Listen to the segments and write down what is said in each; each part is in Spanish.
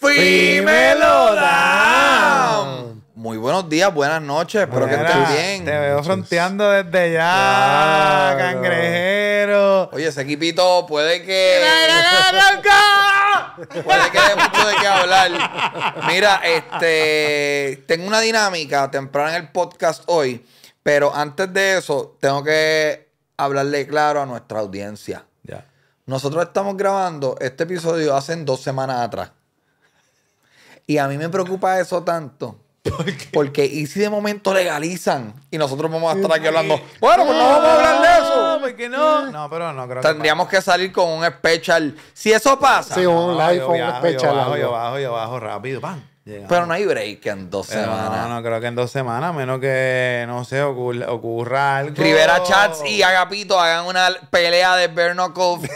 ¡Fímelo dam. Muy buenos días, buenas noches, espero que estés bien. Te veo fronteando desde ya, cangrejero. Oye, ese equipito puede que. puede que dé mucho de qué hablar. Mira, este. Tengo una dinámica temprana en el podcast hoy, pero antes de eso, tengo que hablarle claro a nuestra audiencia. Ya. Nosotros estamos grabando este episodio hace dos semanas atrás. Y a mí me preocupa eso tanto. ¿Por qué? Porque y si de momento legalizan y nosotros vamos a estar aquí hablando, bueno, pues no, vamos a hablar de eso. porque no? Mm. No, pero no creo Tendríamos que, salir con un special. Si eso pasa. Sí, un live con un special. Yo bajo, yo bajo, yo bajo rápido, ¡pam! Pero no hay break en dos semanas. No, no, creo que en dos semanas, menos que, no sé, ocurra, algo. Rivera Chats y Agapito hagan una pelea de bare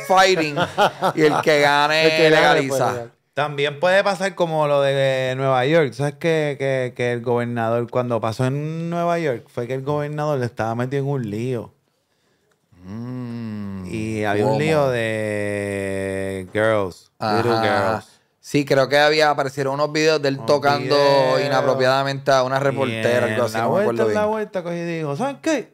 fighting y el que gane, el que gane legaliza. También puede pasar como lo de Nueva York. ¿Sabes que, que, que, el gobernador, cuando pasó en Nueva York, fue que el gobernador le estaba metido en un lío? Mm. y había un lío de girls, little girls. Sí, creo que había aparecieron unos videos de él tocando inapropiadamente a una reportera, algo así. La vuelta, la vuelta, cogí y dijo, ¿saben qué?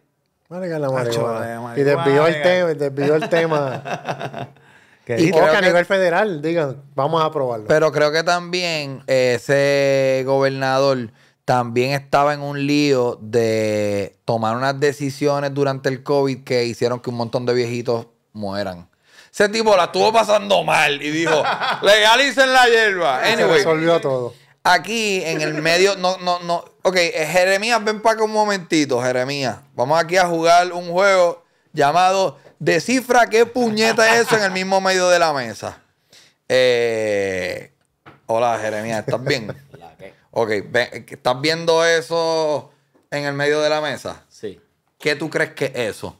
Marga la Y desvió el tema, desvió el tema. y creo que, a nivel federal digan, vamos a aprobarlo. Pero creo que también ese gobernador también estaba en un lío de tomar unas decisiones durante el COVID que hicieron que un montón de viejitos mueran. Ese tipo la estuvo pasando mal y dijo, legalicen la hierba. Anyway, se resolvió todo. Aquí en el medio, no, no, no. Ok, eh, Jeremías, ven para acá un momentito, Jeremías. Vamos aquí a jugar un juego llamado Descifra qué puñeta es eso en el mismo medio de la mesa. Eh, hola, Jeremías, ¿estás bien? Ok, ¿estás viendo eso en el medio de la mesa? Sí. ¿Qué tú crees que es eso?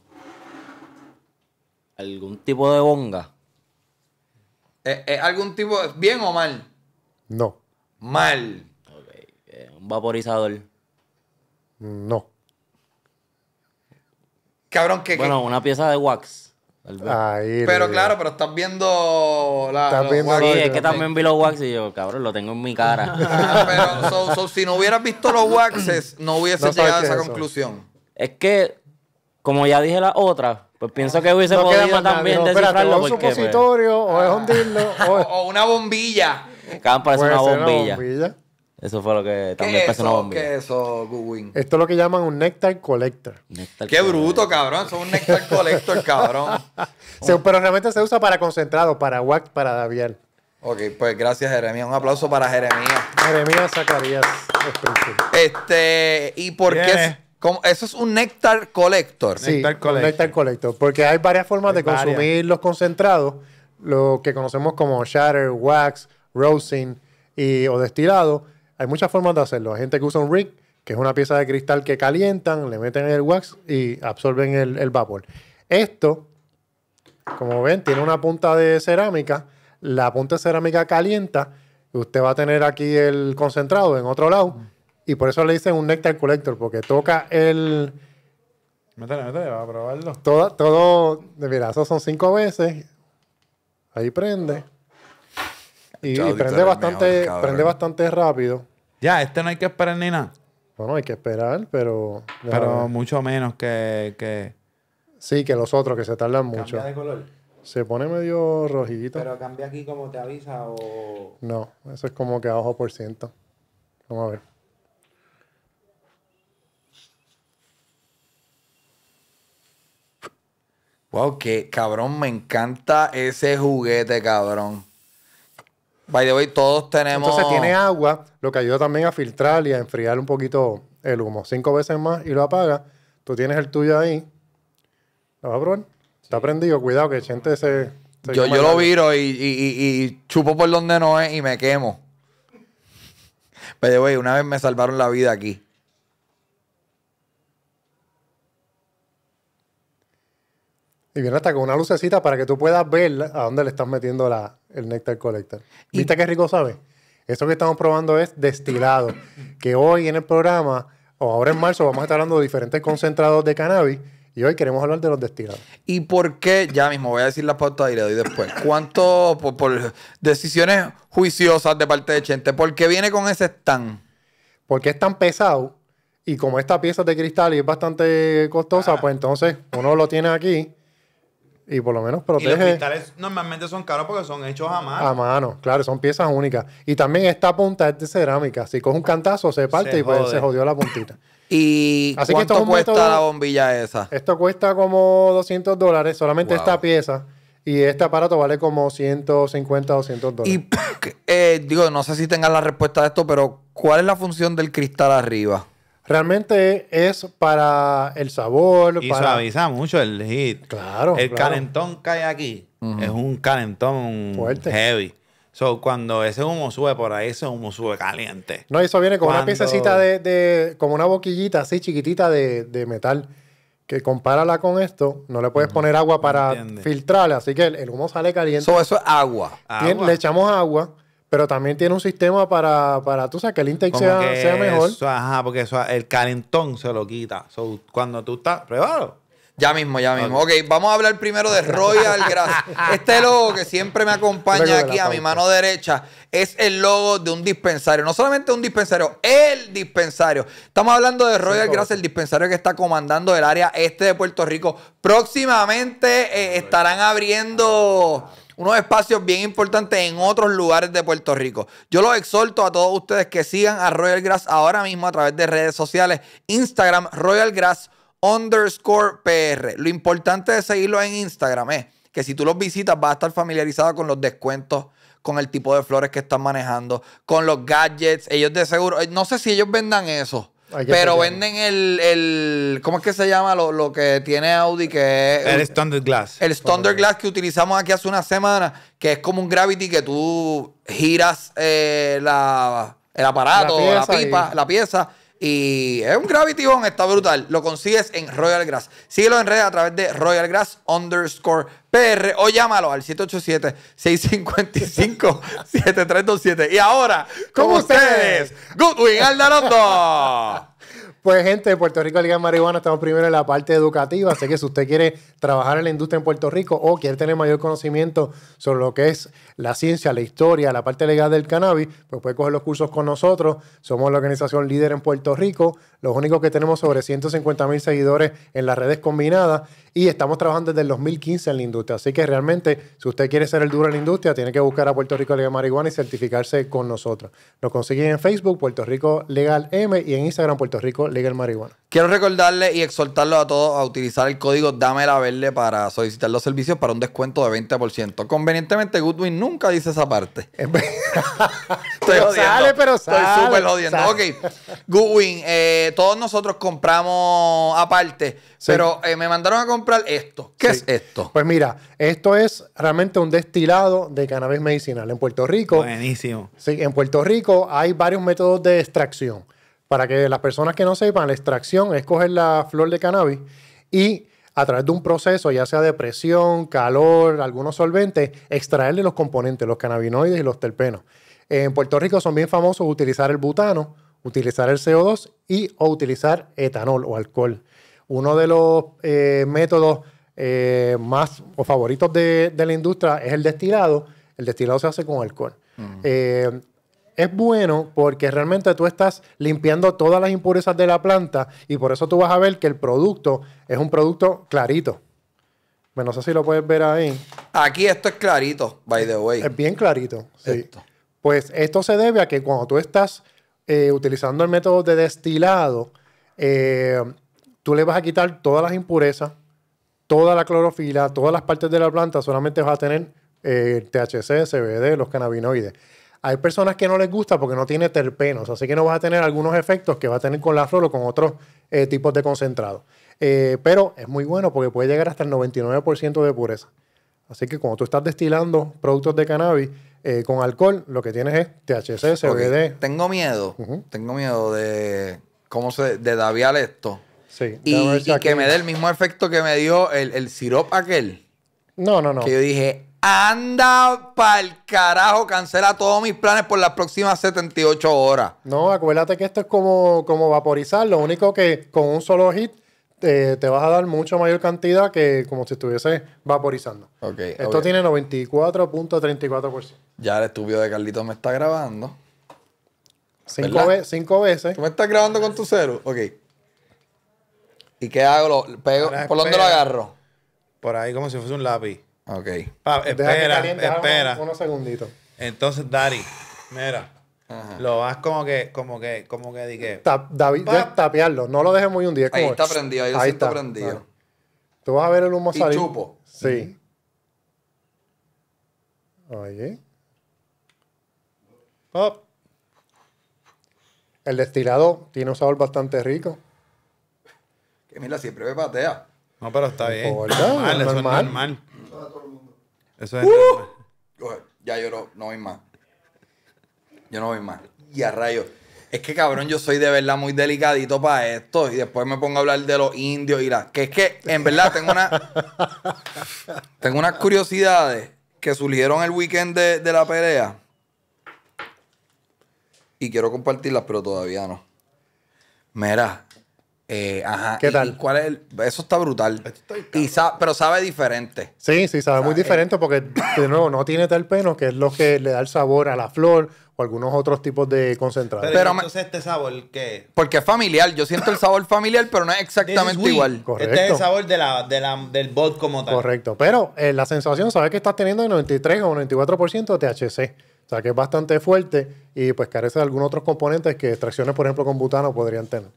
¿Algún tipo de bonga? algún tipo, bien o mal? No. Mal. Eh, ¿Un vaporizador? No. Cabrón, que. Bueno, una pieza de wax. pero claro, pero estás viendo la. sí, es que también vi los wax y yo, cabrón, lo tengo en mi cara. pero so, si no hubieras visto los waxes, no hubieses llegado a esa conclusión. Es que, como ya dije la otra, pues pienso ah. que hubiese podido también descifrarlo. O un pues, supositorio, o es o, una bombilla. Cabrón, parece Una bombilla. Eso fue lo que también ¿Qué eso, ¿Qué eso, Goodwin? Esto es lo que llaman un Nectar Collector. Qué bruto, cabrón. Eso es un Nectar Collector, cabrón. pero realmente se usa para concentrado, para wax, para David. Ok, pues gracias, Jeremías. Un aplauso para Jeremías. Jeremías Zacarías. Este, ¿y por qué? eso es un Nectar collector. Sí, nectar collector. nectar collector. Porque hay varias formas de consumir los concentrados, lo que conocemos como shatter, wax, rosin y, o destilado. Hay muchas formas de hacerlo. Hay gente que usa un rig, que es una pieza de cristal que calientan, le meten el wax y absorben el, vapor. Esto, como ven, tiene una punta de cerámica. La punta de cerámica calienta. usted va a tener aquí el concentrado en otro lado. Y por eso le dicen un nectar collector, porque toca el, Métale, métale, va a probarlo. Todo, todo, mira, esos son cinco veces. Ahí prende. Y, prende bastante, prende bastante rápido. Ya, este no hay que esperar ni nada. Bueno, hay que esperar, pero. Pero mucho menos que, Sí, que los otros que se tardan mucho. ¿Cambia de color? Se pone medio rojito. ¿Pero cambia aquí como te avisa o.? No, eso es como que a ojo por ciento. Vamos a ver. Wow, qué cabrón, me encanta ese juguete, cabrón. By the way, todos tenemos. Entonces tiene agua, lo que ayuda también a filtrar y a enfriar un poquito el humo. Cinco veces más y lo apaga. Tú tienes el tuyo ahí. ¿Lo vas a probar? Está prendido, cuidado que gente se. yo, lo viro y, chupo por donde no es y me quemo. By the way, una vez me salvaron la vida aquí. Y viene hasta con una lucecita para que tú puedas ver a dónde le estás metiendo la, el Nectar Collector. ¿Viste qué rico sabe? Eso que estamos probando es destilado. que hoy en el programa, o ahora en marzo, vamos a estar hablando de diferentes concentrados de cannabis. Y hoy queremos hablar de los destilados. ¿Y por qué? Ya mismo voy a decir la pauta y le doy después. ¿Cuánto por, decisiones juiciosas de parte de Chente? ¿Por qué viene con ese stand? Porque es tan pesado y como esta pieza de cristal y es bastante costosa, pues entonces uno lo tiene aquí y por lo menos protege. los cristales normalmente son caros porque son hechos a mano. A mano, claro, son piezas únicas. Y también esta punta es de cerámica. Si coge un cantazo, se parte y pues, se jodió la puntita. ¿Y cuánto cuesta la bombilla esa? Esto cuesta como 200 dólares, solamente esta pieza. Y este aparato vale como 150 o 200 dólares. Y, eh, digo, no sé si tengas la respuesta a esto, pero ¿cuál es la función del cristal arriba? Realmente es para el sabor. Y suaviza mucho el hit. Claro. El calentón cae aquí es un calentón Fuerte. heavy. So, cuando ese humo sube por ahí, ese humo sube caliente. No, eso viene con una piececita de, como una boquillita así chiquitita de, metal que compárala con esto, no le puedes poner agua para filtrarla, así que el, humo sale caliente. So, eso es agua. agua. Le echamos agua. Pero también tiene un sistema para, tú sabes, que el intake sea, mejor. ajá, porque eso, el calentón se lo quita. cuando tú estás, pruébalo. Ya mismo, ya mismo. ok, vamos a hablar primero de Royal Grass. Este logo que siempre me acompaña aquí a mi mano derecha es el logo de un dispensario. No solamente un dispensario, el dispensario. Estamos hablando de Royal Grass, el dispensario que está comandando el área este de Puerto Rico. Próximamente eh, estarán abriendo unos espacios bien importantes en otros lugares de Puerto Rico. Yo los exhorto a todos ustedes que sigan a Royal Grass ahora mismo a través de redes sociales, Instagram, Royal Grass underscore PR. Lo importante de seguirlo en Instagram es que si tú los visitas vas a estar familiarizado con los descuentos con el tipo de flores que están manejando, con los gadgets, ellos de seguro, no sé si ellos vendan eso, pero venden el, el, ¿Cómo es que se llama lo, que tiene Audi? Que el Standard Glass. El Standard Glass que utilizamos aquí hace una semana, que es como un Gravity que tú giras eh, el aparato, la, pipa, la pieza y es un Gravity está brutal. Lo consigues en Royal Grass. Síguelo en redes a través de Royal Grass underscore PR o llámalo al 787-655-7327. Y ahora, con ustedes, Goodwin Aldarondo. Pues gente de Puerto Rico Liga de Marihuana, estamos primero en la parte educativa, así que si usted quiere trabajar en la industria en Puerto Rico o quiere tener mayor conocimiento sobre lo que es la ciencia, la historia, la parte legal del cannabis, pues puede coger los cursos con nosotros. Somos la organización líder en Puerto Rico, los únicos que tenemos sobre 150 mil seguidores en las redes combinadas y estamos trabajando desde el 2015 en la industria. Así que realmente, si usted quiere ser el duro en la industria, tiene que buscar a Puerto Rico Legal Marihuana y certificarse con nosotros. Nos consiguen en Facebook, Puerto Rico Legal M, y en Instagram, Puerto Rico Legal Marihuana. Quiero recordarle y exhortarlo a todos a utilizar el código Dame la para solicitar los servicios para un descuento de 20%. Convenientemente, Goodwin nunca dice esa parte. Estoy pero sale. Estoy súper jodiendo. Ok. Goodwin, eh, todos nosotros compramos aparte, pero eh, me mandaron a comprar esto. ¿Qué es esto? Pues mira, esto es realmente un destilado de cannabis medicinal. En Puerto Rico. Buenísimo. Sí, en Puerto Rico hay varios métodos de extracción. Para que las personas que no sepan, la extracción es coger la flor de cannabis y a través de un proceso, ya sea de presión, calor, algunos solventes, extraerle los componentes, los cannabinoides y los terpenos. En Puerto Rico son bien famosos utilizar el butano, utilizar el CO2 y o utilizar etanol o alcohol uno de los eh, métodos eh, más o favoritos de, la industria es el destilado. El destilado se hace con alcohol. Eh, es bueno porque realmente tú estás limpiando todas las impurezas de la planta y por eso tú vas a ver que el producto es un producto clarito. Bueno, no sé si lo puedes ver ahí. Aquí esto es clarito, by the way. Es bien clarito. Pues esto se debe a que cuando tú estás utilizando el método de destilado, tú le vas a quitar todas las impurezas, toda la clorofila, todas las partes de la planta, solamente vas a tener eh, THC, CBD, los cannabinoides. Hay personas que no les gusta porque no tiene terpenos, así que no vas a tener algunos efectos que va a tener con la flor o con otros eh, tipos de concentrado. Eh, pero es muy bueno porque puede llegar hasta el 99% de pureza. Así que cuando tú estás destilando productos de cannabis con alcohol, lo que tienes es THC, CBD. Tengo miedo, tengo miedo de cómo se de daviar esto. Sí, y, que me dé el mismo efecto que me dio el, el sirop aquel. No, no, no. Que yo dije, anda pa'l carajo, cancela todos mis planes por las próximas 78 horas. No, acuérdate que esto es como, como vaporizar. Lo único que con un solo hit eh, te vas a dar mucho mayor cantidad que como si estuviese vaporizando. Ok. Esto tiene 94.34%. Ya el estudio de Carlitos me está grabando. Cinco, cinco veces. ¿Tú me estás grabando con tu cero. Ok. ¿Y qué hago? Lo ¿Por dónde lo agarro? Por ahí como si fuese un lápiz. Ok. espera, espera. Unos, segundito segunditos. Entonces, Dari, mira. Lo vas como que, como que, como que dije. David, tapearlo, no lo dejes muy un día ahí está prendido, ahí, está prendido. Tú vas a ver el humo y chupo. Sí. Oye. El destilado tiene un sabor bastante rico que mira, siempre me patea. No, pero está bien. normal, eso es normal. Eso es uh. normal. Ya yo no, no voy más. Yo no voy más. Y a rayos. Es que cabrón, yo soy de verdad muy delicadito para esto. Y después me pongo a hablar de los indios y las. Que es que, en verdad, tengo una. tengo unas curiosidades que surgieron el weekend de, de la pelea. Y quiero compartirlas, pero todavía no. Mira, eh, ajá. ¿Qué tal? ¿Cuál es Eso está brutal. pero sabe diferente. Sí, sí, sabe, muy eh, diferente porque, de nuevo, no tiene tal terpenos, que es lo que le da el sabor a la flor o algunos otros tipos de concentrados. Pero, entonces este sabor, ¿qué? Porque es familiar. Yo siento el sabor familiar, pero no es exactamente igual. Este es el sabor del bot como tal. Correcto. Pero eh, la sensación, sabes que estás teniendo el 93 o 94% de THC. O sea, que es bastante fuerte y pues carece de algunos otros componentes que extracciones, por ejemplo, con butano podrían tener.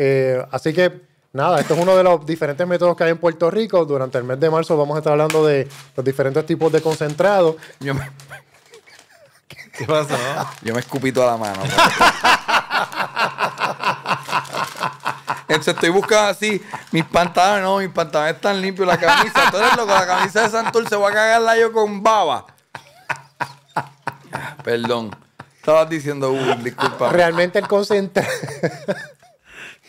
Eh, así que nada, esto es uno de los diferentes métodos que hay en Puerto Rico. Durante el mes de marzo vamos a estar hablando de los diferentes tipos de concentrados. ¿Qué pasó? Yo me escupí toda la mano. Entonces estoy buscando así, mis pantalones, no, mis pantalones están limpios, la camisa. loco, la camisa de Santur se va a cagar yo con baba. Perdón. Estabas diciendo, disculpa. Realmente el concentrado.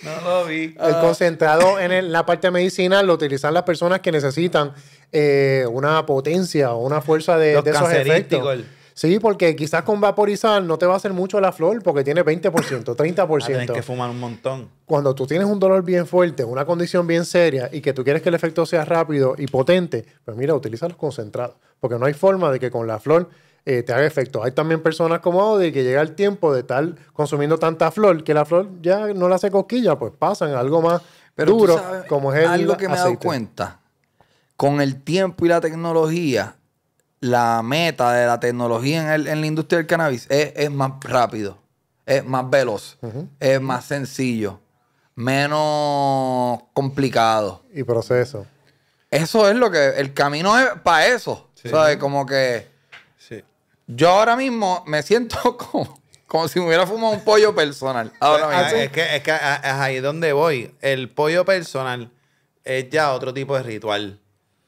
No lo vi. El ah. concentrado en la parte medicinal lo utilizan las personas que necesitan eh, una potencia o una fuerza de, Los Sí, porque quizás con vaporizar no te va a hacer mucho la flor porque tiene 20%, 30%. Ah, tienes que fumar un montón. Cuando tú tienes un dolor bien fuerte, una condición bien seria y que tú quieres que el efecto sea rápido y potente, pues mira, utiliza los concentrados. Porque no hay forma de que con la flor eh, te haga efecto. Hay también personas como de que llega el tiempo de estar consumiendo tanta flor que la flor ya no la hace cosquilla, pues pasan algo más duro, como es Algo que me he dado cuenta, con el tiempo y la tecnología, la meta de la tecnología en, la industria del cannabis es, más rápido, es más veloz, es más sencillo, menos complicado. Y proceso. Eso es lo que, el camino es para eso. ¿Sabes? Como que yo ahora mismo me siento como, como si me hubiera fumado un pollo personal. Ahora pues, ah, mismo. Es, que, es que ah, ahí donde voy. El pollo personal es ya otro tipo de ritual.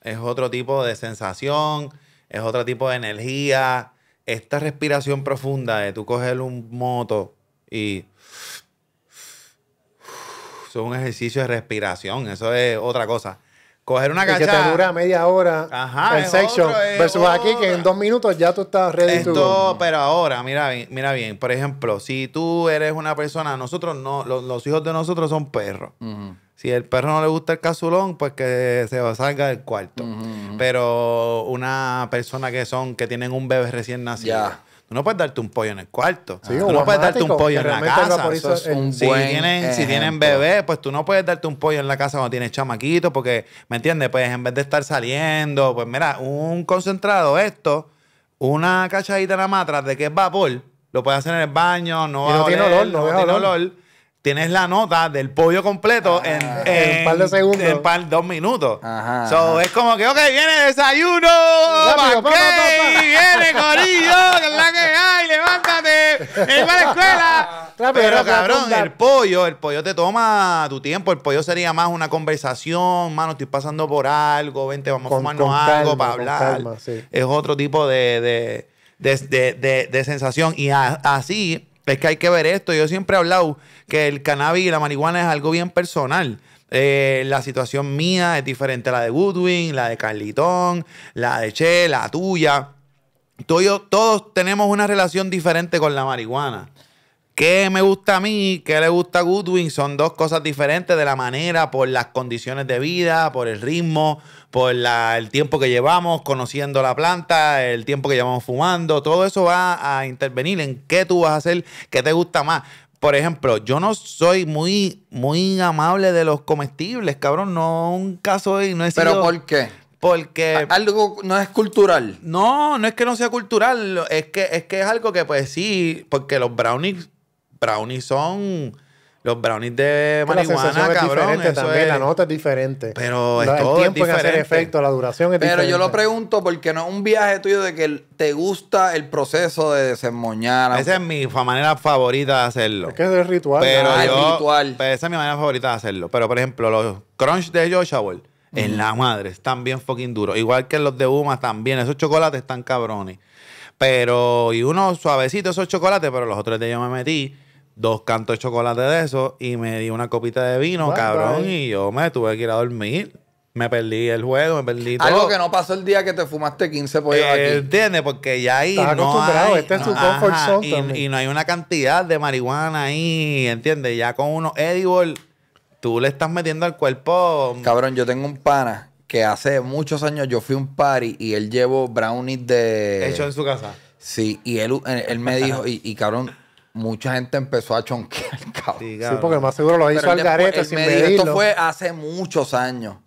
Es otro tipo de sensación, es otro tipo de energía. Esta respiración profunda de tú coger un moto y es un ejercicio de respiración, eso es otra cosa coger una Que te dura media hora Ajá, el sexo. versus aquí que en dos minutos ya tú estás ready pero ahora, mira bien, mira bien. Por ejemplo, si tú eres una persona, nosotros no, los, hijos de nosotros son perros. Si el perro no le gusta el cazulón pues que se salga del cuarto. Pero una persona que son, que tienen un bebé recién nacido. Tú no puedes darte un pollo en el cuarto. tú no puedes darte un pollo en la casa. si, tienen, si, tienen, bebé, pues tú no puedes darte un pollo en la casa cuando tienes chamaquito, porque, ¿me entiendes? Pues en vez de estar saliendo, pues mira, un concentrado, esto, una cachadita en la matra... de que es vapor, lo puedes hacer en el baño, no, va tiene olor, no, tiene olor. Tienes la nota del pollo completo ah, en, en, par de segundos. En par dos minutos. Ajá, so, es como que, ok, viene desayuno, ok viene corillo, ¡Ay, levántate, ¡El eh, a la escuela. pero, cabrón, el pollo, el pollo te toma tu tiempo, el pollo sería más una conversación, mano, estoy pasando por algo, vente, vamos a fumarnos algo para hablar. Es otro tipo de, sensación y así es que hay que ver esto. Yo siempre he hablado que el cannabis y la marihuana es algo bien personal. Eh, la situación mía es diferente a la de Goodwin, la de Carlitón, la de Che, la tuya. Tú y yo, todos tenemos una relación diferente con la marihuana. ¿Qué me gusta a mí? ¿Qué le gusta a Goodwin? Son dos cosas diferentes de la manera, por las condiciones de vida, por el ritmo, por el tiempo que llevamos conociendo la planta, el tiempo que llevamos fumando. Todo eso va a intervenir en qué tú vas a hacer, qué te gusta más. Por ejemplo, yo no soy muy, muy amable de los comestibles, cabrón. No, Nunca soy, no ¿Pero por qué? Porque. Algo no es cultural. No, no es que no sea cultural. Es que es, que es algo que, pues sí, porque los brownies. Brownies son. Los brownies de marihuana, cabrón. diferente eso es... la nota es diferente. Pero es todo el diferente. efecto, la duración Pero yo lo pregunto porque no es un viaje tuyo de que te gusta el proceso de desemmoñar. Esa es mi manera favorita de hacerlo. Es que es ah, el ritual. Pero pues, yo, esa es mi manera favorita de hacerlo. Pero, por ejemplo, los crunch de Joshua World. En la madre, están bien fucking duros. Igual que los de Uma también. Esos chocolates están cabrones. Pero, y uno suavecito esos chocolates, pero los otros de yo me metí dos cantos de chocolate de esos y me di una copita de vino, cabrón, y yo me tuve que ir a dormir. Me perdí el juego, me perdí todo. Algo que no pasó el día que te fumaste 15 pollos aquí. ¿Entiendes? Porque ya ahí no zone y, no hay una cantidad de marihuana ahí, ¿entiendes? Ya con uno edible tú le estás metiendo al cuerpo. Mm, cabrón, yo tengo un pana que hace muchos años yo fui a un party y él llevó brownies de. Hecho en su casa. Sí, y él, él me dijo, y, cabrón, mucha gente empezó a chonquear, cabrón. Sí, porque más seguro lo hizo al garete sin esto fue hace muchos años.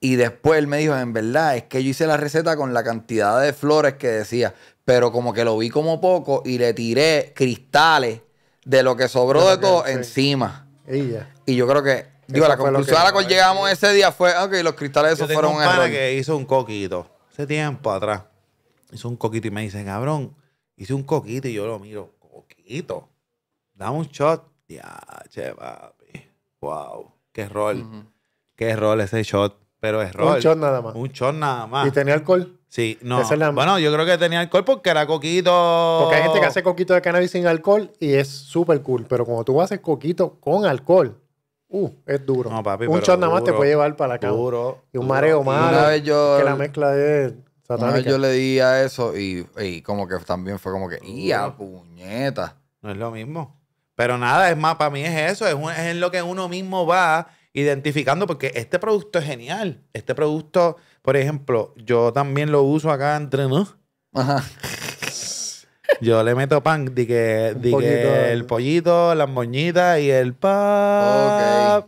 Y después él me dijo, en verdad, es que yo hice la receta con la cantidad de flores que decía, pero como que lo vi como poco y le tiré cristales de lo que sobró de todo encima. Y, y yo creo que Digo, la conclusión a la cual llegamos ese día fue, ok, los cristales esos fueron un error. que hizo un coquito, hace tiempo atrás. Hizo un coquito y me dice, cabrón, hice un coquito y yo lo miro, coquito. Dame un shot. Ya, che, papi. Wow, qué rol Qué rol ese shot, pero es rol Un shot nada más. Un shot nada más. ¿Y tenía alcohol? Sí, no. Bueno, yo creo que tenía alcohol porque era coquito. Porque hay gente que hace coquito de cannabis sin alcohol y es súper cool. Pero cuando tú haces coquito con alcohol, Uh, es duro. un shot nada más te puede llevar para la Duro. Y un mareo malo. Una vez yo, que la mezcla es Una yo le di a eso y, como que también fue como que, ¡y a puñeta! No es lo mismo. Pero nada, es más, para mí es eso. Es, en lo que uno mismo va identificando porque este producto es genial. Este producto, por ejemplo, yo también lo uso acá entre, ¿no? Ajá. Yo le meto pan, di que, el pollito, las moñitas y el pan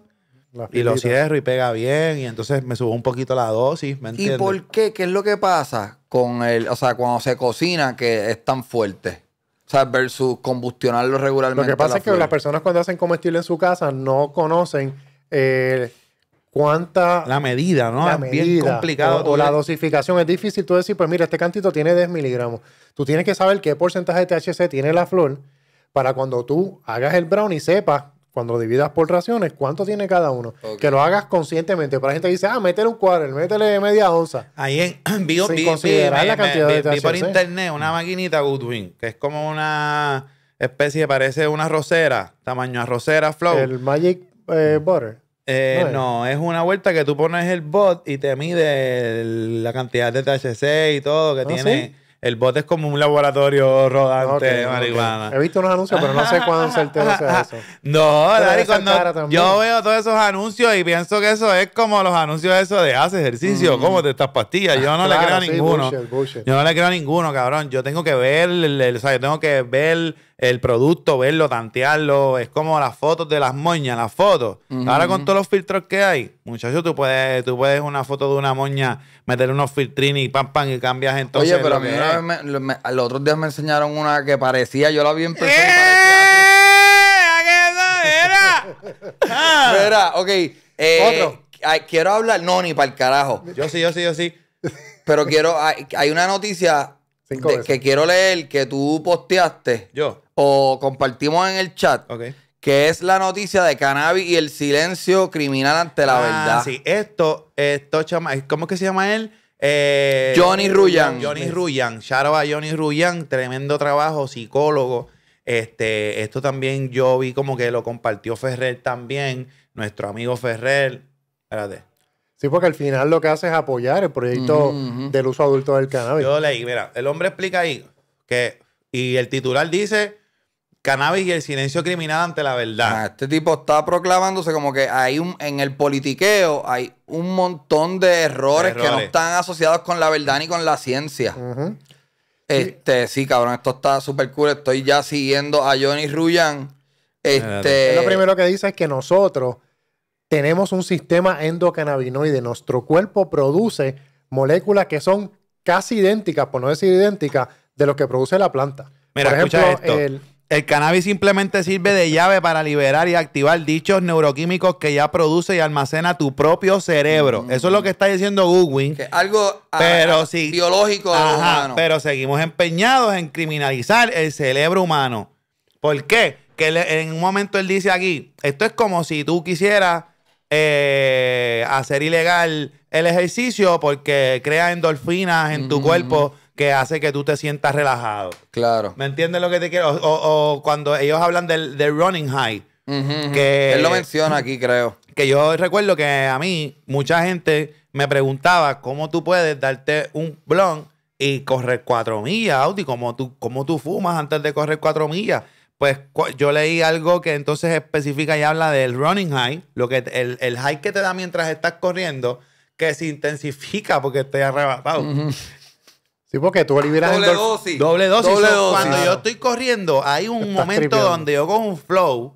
Y lo cierro y pega bien. Y entonces me subo un poquito la dosis. ¿me ¿Y por qué? ¿Qué es lo que pasa con el, o sea, cuando se cocina que es tan fuerte? O sea, versus combustionarlo regularmente. Lo que pasa es que las personas cuando hacen comestible en su casa no conocen el… Eh, cuánta... La medida, ¿no? es bien complicado. O, la dosificación. Es difícil tú decir, pues mira, este cantito tiene 10 miligramos. Tú tienes que saber qué porcentaje de THC tiene la flor para cuando tú hagas el brownie sepas, cuando lo dividas por raciones, cuánto tiene cada uno. Que lo hagas conscientemente. Para la gente que dice, ah, métele un cuadro, métele media onza. Ahí en... sin por internet una maquinita Goodwin, que es como una especie, parece una rosera, tamaño a rosera flow. El Magic eh, Butter. Eh, no, es una vuelta que tú pones el bot y te mide la cantidad de THC y todo que ah, tiene. El bot es como un laboratorio rodante de marihuana. He visto unos anuncios, pero no sé cuándo certero eso. No, cuando yo veo todos esos anuncios y pienso que eso es como los anuncios eso de hace ejercicio, cómo mm. como de estas pastillas. Yo no le creo a ninguno. Yo no le creo a ninguno, cabrón. Yo tengo que ver, el, tengo que ver el producto, verlo, tantearlo. Es como las fotos de las moñas, las fotos. Ahora con todos los filtros que hay, muchachos, tú puedes, tú puedes una foto de una moña, meter unos filtrines y pam, pam, y cambias entonces. Oye, pero los otros días me enseñaron una que parecía, yo la vi en persona ¡Eh! ¿A qué así. ¡Era! era ah. ok. Eh, otro. quiero hablar, no, ni para el carajo. Yo sí, yo sí, yo sí. Pero quiero, hay, una noticia que quiero leer que tú posteaste. Yo. O compartimos en el chat. Ok que es la noticia de cannabis y el silencio criminal ante la ah, verdad. Sí, esto, esto, chama, ¿cómo que se llama él? Eh, Johnny Ruyan. Johnny Ruyan. Shout out a Johnny Ruyan. Tremendo trabajo, psicólogo. Este, esto también yo vi como que lo compartió Ferrer también, nuestro amigo Ferrer. Espérate. Sí, porque al final lo que hace es apoyar el proyecto del uso adulto del cannabis. Yo leí, mira, el hombre explica ahí que, y el titular dice Cannabis y el silencio criminal ante la verdad. Ah, este tipo está proclamándose como que hay un, en el politiqueo hay un montón de errores, que no están asociados con la verdad ni con la ciencia. Este, sí. cabrón, esto está súper cool. Estoy ya siguiendo a Johnny Ruyan. Este... Lo primero que dice es que nosotros tenemos un sistema endocannabinoide. Nuestro cuerpo produce moléculas que son casi idénticas, por no decir idénticas, de lo que produce la planta. Mira, por escucha esto. el el cannabis simplemente sirve de llave para liberar y activar dichos neuroquímicos que ya produce y almacena tu propio cerebro. Mm. Eso es lo que está diciendo Goodwin. algo ah, ah, biológico. Pero seguimos empeñados en criminalizar el cerebro humano. ¿Por qué? Que en un momento él dice aquí, esto es como si tú quisieras eh, hacer ilegal el ejercicio porque crea endorfinas en tu mm. cuerpo que hace que tú te sientas relajado. Claro. ¿Me entiendes lo que te quiero? O, cuando ellos hablan del, running high. que, Él lo menciona aquí, creo. Que yo recuerdo que a mí, mucha gente me preguntaba cómo tú puedes darte un blon y correr cuatro millas, Audi, como tú, cómo tú fumas antes de correr cuatro millas. Pues yo leí algo que entonces especifica y habla del running high, lo que el, el high que te da mientras estás corriendo, que se intensifica porque estoy arrebatado porque tú liberas doble dosis. Doble dosis. Cuando yo estoy corriendo, hay un momento donde yo con un flow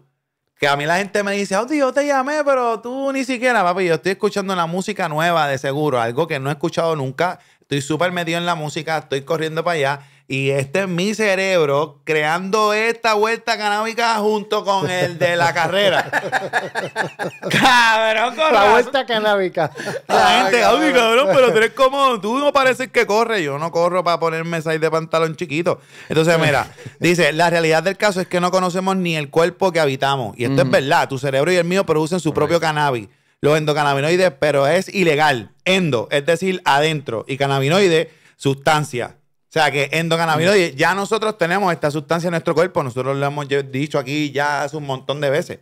que a mí la gente me dice, oh, yo te llamé, pero tú ni siquiera, papi, yo estoy escuchando una música nueva de seguro, algo que no he escuchado nunca estoy súper metido en la música, estoy corriendo para allá. Y este es mi cerebro creando esta vuelta canábica junto con el de la carrera. cabrón, corre. La vuelta canábica. La gente, cabrón. pero tú eres como, tú no pareces que corre. Yo no corro para ponerme seis de pantalón chiquito. Entonces, mira, dice, la realidad del caso es que no conocemos ni el cuerpo que habitamos. Y esto es verdad, tu cerebro y el mío producen su propio cannabis los endocannabinoides, pero es ilegal. Endo, es decir, adentro. Y cannabinoides, sustancia. O sea que endocannabinoides, mm. ya nosotros tenemos esta sustancia en nuestro cuerpo, nosotros lo hemos dicho aquí ya hace un montón de veces.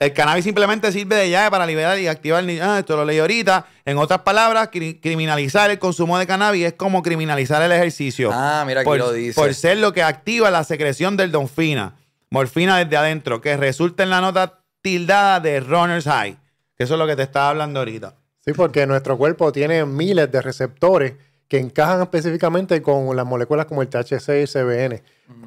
El cannabis simplemente sirve de llave para liberar y activar. Ah, esto lo leí ahorita. En otras palabras, criminalizar el consumo de cannabis es como criminalizar el ejercicio. Ah, mira lo dice. Por ser lo que activa la secreción del donfina, morfina desde adentro, que resulta en la nota tildada de runner's high eso es lo que te estaba hablando ahorita. Sí, porque nuestro cuerpo tiene miles de receptores que encajan específicamente con las moléculas como el THC y el CBN.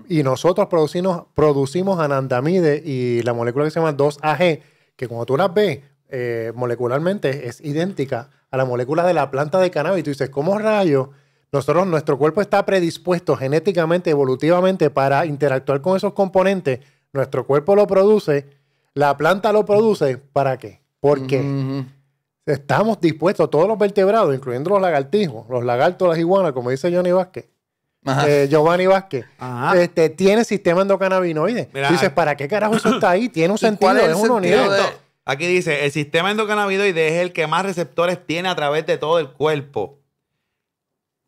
Y nosotros producimos, producimos anandamide y la molécula que se llama 2AG, que cuando tú las ves eh, molecularmente es idéntica a la molécula de la planta de cannabis. Tú dices, ¿cómo rayos? Nosotros, nuestro cuerpo está predispuesto genéticamente, evolutivamente, para interactuar con esos componentes. Nuestro cuerpo lo produce, la planta lo produce, ¿para qué? Porque estamos dispuestos, todos los vertebrados, incluyendo los lagartijos, los lagartos, las iguanas, como dice Johnny Vázquez, eh, Giovanni Vázquez, este, tiene sistema endocannabinoide. Dice, dices, ¿para qué carajo eso está ahí? Tiene un sentido, es, Aquí dice, el sistema endocannabinoide es el que más receptores tiene a través de todo el cuerpo.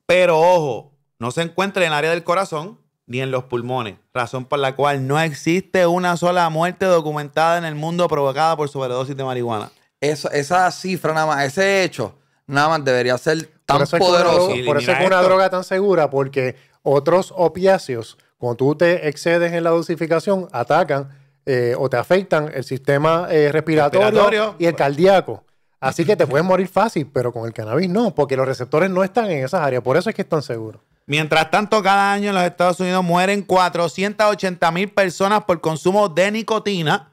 Pero ojo, no se encuentra en el área del corazón, ni en los pulmones, razón por la cual no existe una sola muerte documentada en el mundo provocada por sobredosis de marihuana. esa cifra nada más, ese hecho nada más debería ser tan poderoso. por eso es que una droga tan segura, porque otros opiáceos, cuando tú te excedes en la dosificación, atacan eh, o te afectan el sistema eh, respiratorio, respiratorio, y el cardíaco. Así que te puedes morir fácil, pero con el cannabis no, porque los receptores no están en esas áreas. Por eso es que es tan seguro. Mientras tanto, cada año en los Estados Unidos mueren 480 mil personas por consumo de nicotina.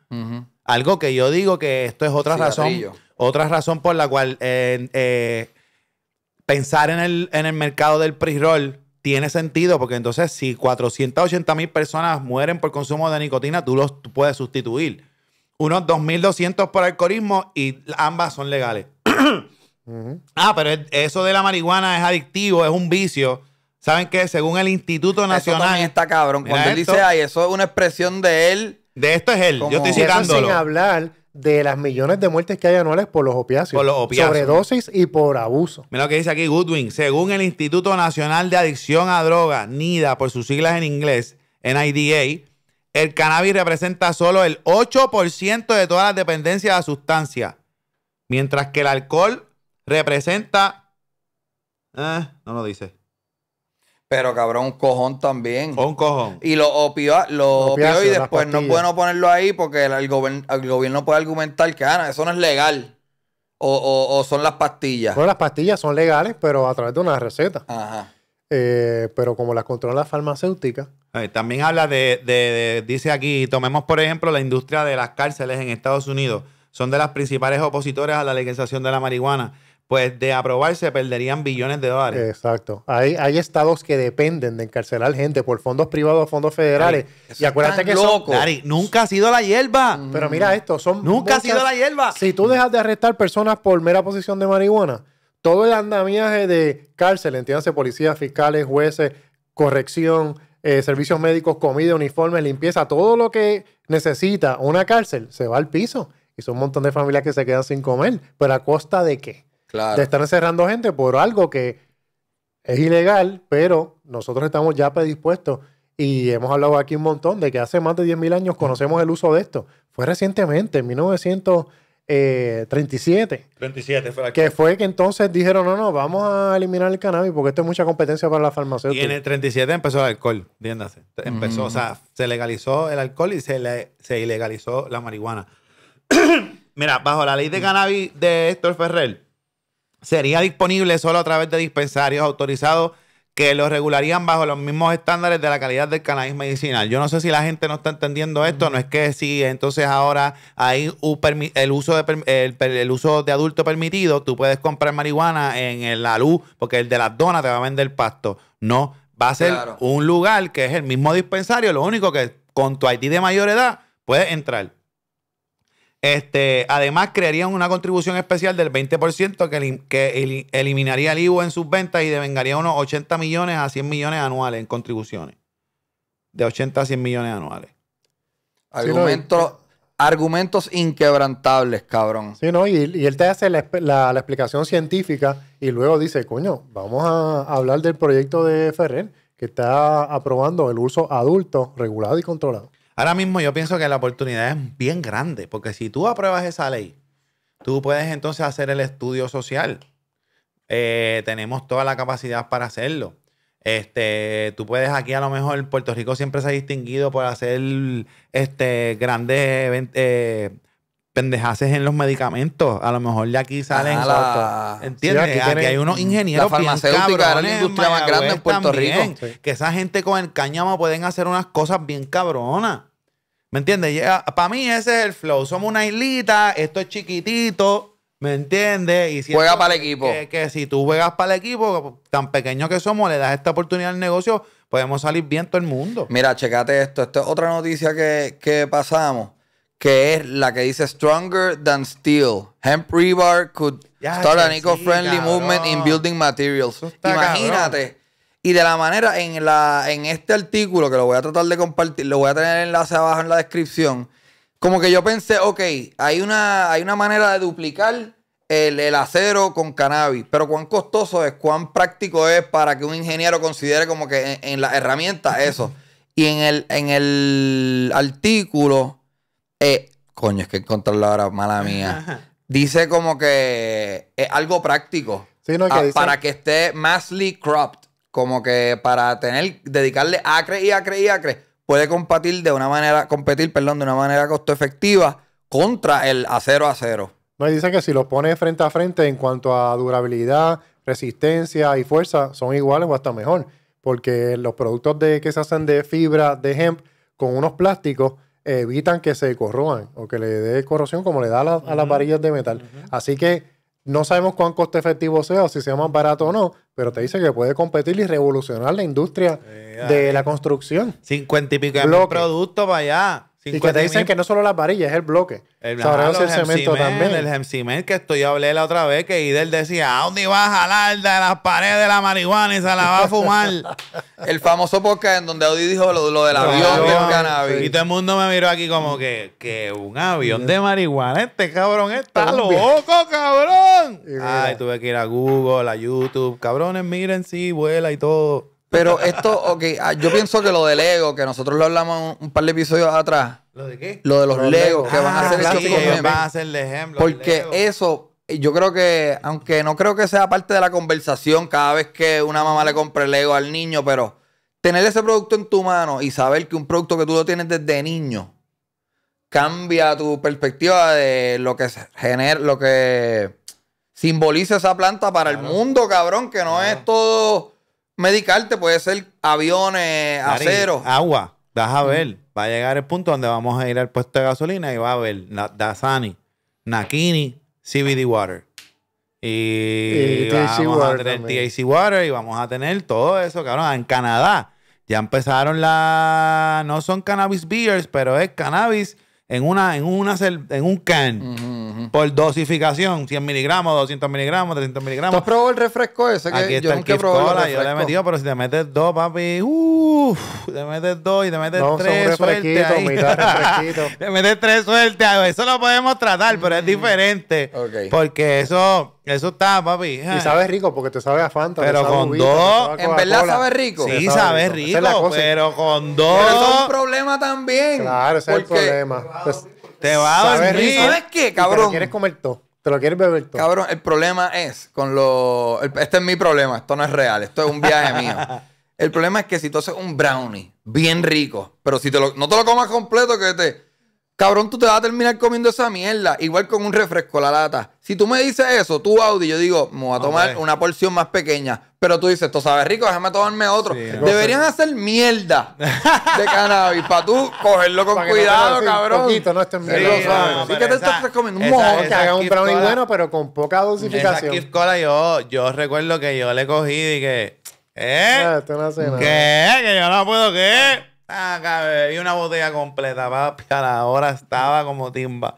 Algo que yo digo que esto es otra razón. Otra razón por la cual eh, eh, pensar en el, mercado del pre-roll tiene sentido, porque entonces si 480 mil personas mueren por consumo de nicotina, tú los puedes sustituir. Unos 2.200 por alcoholismo y ambas son legales. Ah, pero eso de la marihuana es adictivo, es un vicio. ¿Saben qué? Según el Instituto Nacional. Eso está cabrón. Cuando él dice, ay, eso es una expresión de él. De esto es él. yo estoy citándolo. sin hablar de las millones de muertes que hay anuales por los opiáceos. Por los opiáceos. Sobredosis y por abuso. Mira lo que dice aquí Goodwin. Según el Instituto Nacional de Adicción a Droga, NIDA, por sus siglas en inglés, NIDA, el cannabis representa solo el 8% de todas las dependencias de la sustancia. Mientras que el alcohol representa. Eh, no lo dice. Pero cabrón, un cojón también. Un cojón. Y lo opio y opioides, pues no pueden ponerlo ahí porque el, gobierno puede argumentar que ah, eso no es legal. O, son las pastillas. Bueno, las pastillas son legales, pero a través de una receta. Ajá. Eh, pero como las controla la farmacéutica. también habla de, de, dice aquí, tomemos por ejemplo la industria de las cárceles en Estados Unidos. Son de las principales opositores a la legalización de la marihuana pues de aprobarse perderían billones de dólares. Exacto. Hay, hay estados que dependen de encarcelar gente por fondos privados fondos federales. y acuérdate que loco. nunca ha sido la hierba. Pero mira esto, son Nunca ha sido la hierba. Si tú dejas de arrestar personas por mera posición de marihuana, todo el andamiaje de cárcel, entiéndase, policías, fiscales, jueces, corrección, eh, servicios médicos, comida, uniformes, limpieza, todo lo que necesita una cárcel se va al piso. Y son un montón de familias que se quedan sin comer. ¿Pero a costa de qué? De estar encerrando gente por algo que es ilegal, pero nosotros estamos ya predispuestos y hemos hablado aquí un montón de que hace más de 10.000 años conocemos el uso de esto. Fue recientemente, en 1937. 37 eh, fue que fue que entonces dijeron, no, no, vamos a eliminar el cannabis porque esto es mucha competencia para la farmacéutica. Y en el 37 empezó el alcohol, entiéndase. Empezó, o sea, se legalizó el alcohol y se, se ilegalizó la marihuana. Mira, bajo la ley de cannabis de Héctor Ferrer, sería disponible solo a través de dispensarios autorizados que lo regularían bajo los mismos estándares de la calidad del cannabis medicinal. Yo no sé si la gente no está entendiendo esto, no es que si entonces ahora hay el uso de el, uso de adulto permitido, tú puedes comprar marihuana en la luz porque el de las donas te va a vender pasto. No, va a ser un lugar que es el mismo dispensario, lo único que con tu ID de mayor edad puedes entrar. Este, además, crearían una contribución especial del 20% que, que, eliminaría el IVA en sus ventas y devengaría unos 80 millones a 100 millones anuales en contribuciones. De 80 a 100 millones anuales. argumentos inquebrantables, cabrón. Sí, Y, él te hace la, la, explicación científica y luego dice, coño, vamos a hablar del proyecto de Ferrer que está aprobando el uso adulto, regulado y controlado. Ahora mismo yo pienso que la oportunidad es bien grande, porque si tú apruebas esa ley, tú puedes entonces hacer el estudio social. Eh, tenemos toda la capacidad para hacerlo. Este, tú puedes aquí a lo mejor Puerto Rico siempre se ha distinguido por hacer este grandes eh, pendejaces en los medicamentos. A lo mejor de aquí salen. Ah, ¿Entiendes? aquí, hay unos ingenieros. La farmacéutica la industria más grande en Puerto Rico. Que esa gente con el cañama pueden hacer unas cosas bien cabronas. ¿Me entiendes? Para mí ese es el flow. Somos una islita, esto es chiquitito. ¿Me entiendes? Y Juega para el equipo. Que, si tú juegas para el equipo, tan pequeño que somos, le das esta oportunidad al negocio, podemos salir bien todo el mundo. Mira, checate esto. Esta es otra noticia que, que pasamos que es la que dice Stronger Than Steel. Hemp Rebar could start an eco-friendly movement in building materials. Imagínate. Y de la manera, en, la, en este artículo, que lo voy a tratar de compartir, lo voy a tener enlace abajo en la descripción, como que yo pensé, ok, hay una, hay una manera de duplicar el, acero con cannabis, pero cuán costoso es, cuán práctico es para que un ingeniero considere como que en, en la herramienta eso. y en el, en el artículo eh, coño, es que encontrarlo ahora, mala mía. Dice como que es algo práctico. Ah, para que esté massly cropped. Como que para tener, dedicarle acre y acre y acre. Puede competir de una manera, competir, perdón, de una manera costo efectiva contra el acero a acero. No, y dice que si los pone frente a frente en cuanto a durabilidad, resistencia y fuerza, son iguales o hasta mejor. Porque los productos de, que se hacen de fibra, de hemp, con unos plásticos, evitan que se corroan o que le dé corrosión como le da a, las varillas de metal. Así que no sabemos cuán coste efectivo sea o si sea más barato o no, pero te dice que puede competir y revolucionar la industria eh, de la construcción. 50 y pico de productos para allá. Y que te dicen que no solo las varillas, es el bloque. El, el cemento también. El que estoy hablé la otra vez, que Idel decía, ¿a dónde va a jalar de las paredes de la marihuana y se la va a fumar? el famoso podcast en donde Audi dijo lo, lo del avión de cannabis. Y todo el mundo me miró aquí como que, que un avión de marihuana, este cabrón está loco, cabrón. Ay, tuve que ir a Google, a YouTube. Cabrones, miren, sí, vuela y todo. Pero esto, ok, ah, yo pienso que lo de Lego que nosotros lo hablamos un, par de episodios atrás. ¿Lo de qué? Lo de los, legos, que van a ah, hacer claro, sí, van a hacer el ejemplo. Porque eso, eh, yo creo que, aunque no creo que sea parte de la conversación cada vez que una mamá le compre lego al niño, pero tener ese producto en tu mano y saber que un producto que tú lo tienes desde niño cambia tu perspectiva de lo que genera, lo que simboliza esa planta para el mundo, cabrón, que no es todo medicarte, puede ser aviones, acero. Agua, Vas a mm. ver. Va a llegar el punto donde vamos a ir al puesto de gasolina y va a ver na, Dasani, Nakini, CBD Water. Y, vamos a tener Water y vamos a tener todo eso, cabrón. En Canadá ya empezaron la... No son cannabis beers, pero es cannabis en, una, en, una, en un can por dosificación, 100 miligramos, 200 miligramos, 300 miligramos. ¿Tú has probado el refresco ese? Que Aquí está yo nunca el yo le he metido, pero si te metes dos, papi, te metes dos y te metes tres, sueltes ahí. te metes tres, sueltes. Eso lo podemos tratar, pero es diferente. Porque eso eso está, papi. Y sabe rico porque te sabe a Fanta. Pero con dos. En verdad sabe rico. Sí, sabe, rico. pero con dos. Pero es un problema también. Claro, ese es el problema. te va a rico. ¿Sabes qué, cabrón? Te lo quieres comer todo. Te lo quieres beber todo. Cabrón, el problema es con lo. este es mi problema. Esto no es real. Esto es un viaje mío. El problema es que si tú haces un brownie bien rico, pero si te lo, no te lo comas completo, que te Cabrón, tú te vas a terminar comiendo esa mierda, igual con un refresco, la lata. Si tú me dices eso, tú Audi, yo digo, me voy a tomar una porción más pequeña. Pero tú dices, esto sabe rico, déjame tomarme otro. Deberían hacer mierda de cannabis para tú cogerlo con cuidado, cabrón. Un poquito, no, estés mierda. Sí, que te estás comiendo un mojón. Que haga un brownie bueno, pero con poca dosificación. Esa cola yo, yo recuerdo que yo le cogí y dije, ¿eh? No, esto no hace nada. ¿Qué? Que yo no puedo, ¿qué? Ah, bebí una botella completa, papi. A la estaba como timba.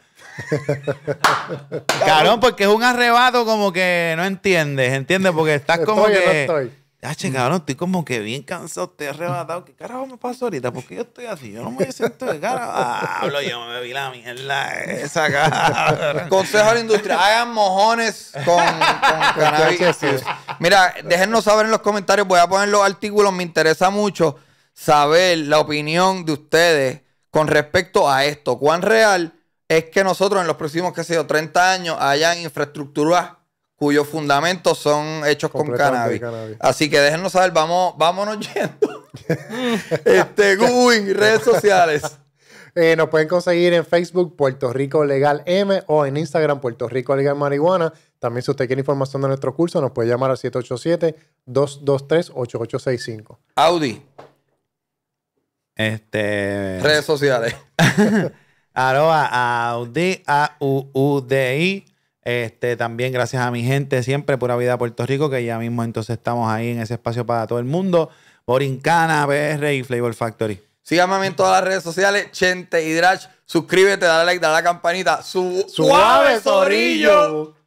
Cabrón, porque es un arrebato como que no entiendes, ¿entiendes? Porque estás como que. estoy. Ah, che, cabrón, estoy como que bien cansado, estoy arrebatado. ¿Qué carajo me pasó ahorita? ¿Por qué yo estoy así? Yo no me siento de cara. Hablo, yo me vi la mierda esa, cabrón. Consejo de la industria, hagan mojones con, con cannabis. Mira, déjennos saber en los comentarios, voy a poner los artículos, me interesa mucho saber la opinión de ustedes con respecto a esto. ¿Cuán real es que nosotros en los próximos, qué sé yo, 30 años hayan infraestructuras cuyos fundamentos son hechos con cannabis. Así que déjenos saber, vamos, vámonos yendo. este, Google, redes sociales. Eh, nos pueden conseguir en Facebook Puerto Rico Legal M o en Instagram Puerto Rico Legal Marihuana. También si usted quiere información de nuestro curso, nos puede llamar al 787-223-8865. Audi. Este. Redes sociales. arroba Audi, A U U D I. Este, también gracias a mi gente siempre, Pura Vida Puerto Rico, que ya mismo entonces estamos ahí en ese espacio para todo el mundo. Borincana, BR y Flavor Factory. Síganme en todas las redes sociales, Chente y Drash. Suscríbete, dale like, dale a la campanita. suave, sorillo.